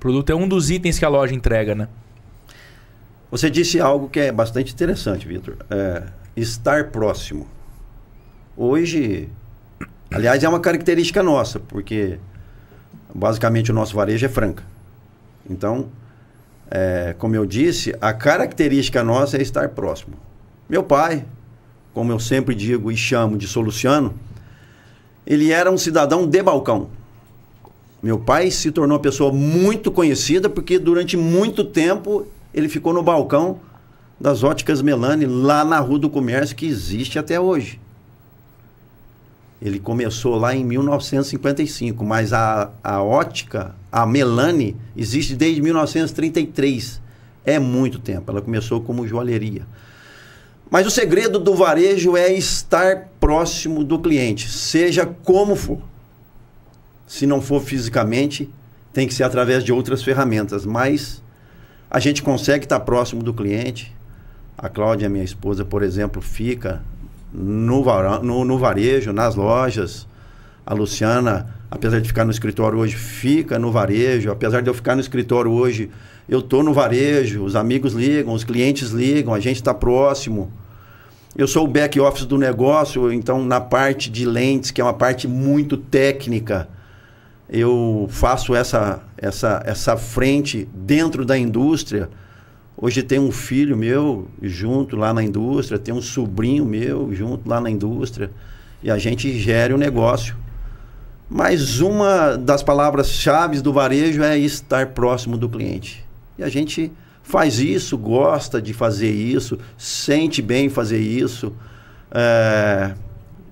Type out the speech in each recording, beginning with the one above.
Produto é um dos itens que a loja entrega, né? Você disse algo que é bastante interessante, Vitor. É, estar próximo. Hoje, aliás, é uma característica nossa, porque basicamente o nosso varejo é franca. Então, é, como eu disse, a característica nossa é estar próximo. Meu pai, como eu sempre digo e chamo de Soluciano, ele era um cidadão de balcão. Meu pai se tornou uma pessoa muito conhecida porque durante muito tempo ele ficou no balcão das óticas Melani, lá na Rua do Comércio, que existe até hoje. Ele começou lá em 1955, mas a, a ótica, a Melani, existe desde 1933. É muito tempo. Ela começou como joalheria. Mas o segredo do varejo é estar próximo do cliente, seja como for se não for fisicamente, tem que ser através de outras ferramentas. Mas a gente consegue estar próximo do cliente. A Cláudia, minha esposa, por exemplo, fica no, no, no varejo, nas lojas. A Luciana, apesar de ficar no escritório hoje, fica no varejo. Apesar de eu ficar no escritório hoje, eu estou no varejo. Os amigos ligam, os clientes ligam, a gente está próximo. Eu sou o back office do negócio, então na parte de lentes, que é uma parte muito técnica eu faço essa, essa, essa frente dentro da indústria. Hoje tem um filho meu junto lá na indústria, tem um sobrinho meu junto lá na indústria, e a gente gera o um negócio. Mas uma das palavras-chave do varejo é estar próximo do cliente. E a gente faz isso, gosta de fazer isso, sente bem fazer isso. É,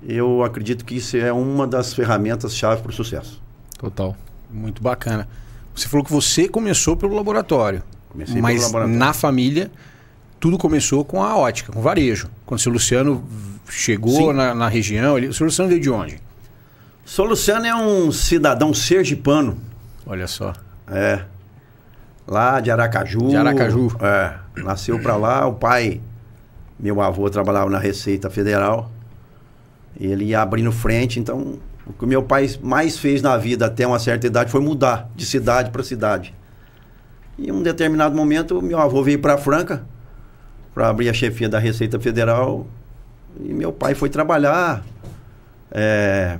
eu acredito que isso é uma das ferramentas-chave para o sucesso. Total. Muito bacana. Você falou que você começou pelo laboratório. Comecei mas pelo laboratório. na família, tudo começou com a ótica, com o varejo. Quando o seu Luciano chegou na, na, região, ele, o seu Luciano veio de onde? O seu Luciano é um cidadão sergipano. Olha só. É. Lá de Aracaju. De Aracaju. É. Nasceu para lá, o pai, meu avô, trabalhava na Receita Federal. Ele ia abrindo frente, então o que meu pai mais fez na vida até uma certa idade foi mudar de cidade para cidade. E em um determinado momento, meu avô veio para Franca para abrir a chefia da Receita Federal e meu pai foi trabalhar. É,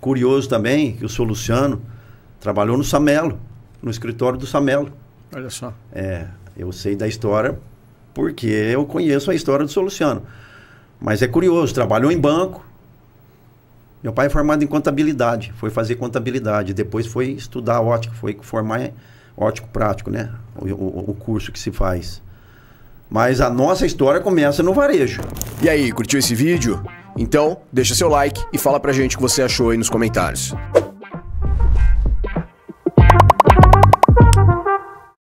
curioso também que o seu Luciano trabalhou no Samelo, no escritório do Samelo. Olha só. É, eu sei da história porque eu conheço a história do seu Luciano. Mas é curioso, trabalhou em banco, meu pai é formado em contabilidade, foi fazer contabilidade, depois foi estudar ótico, foi formar ótico prático, né? O, o, o curso que se faz. Mas a nossa história começa no varejo. E aí, curtiu esse vídeo? Então, deixa seu like e fala pra gente o que você achou aí nos comentários.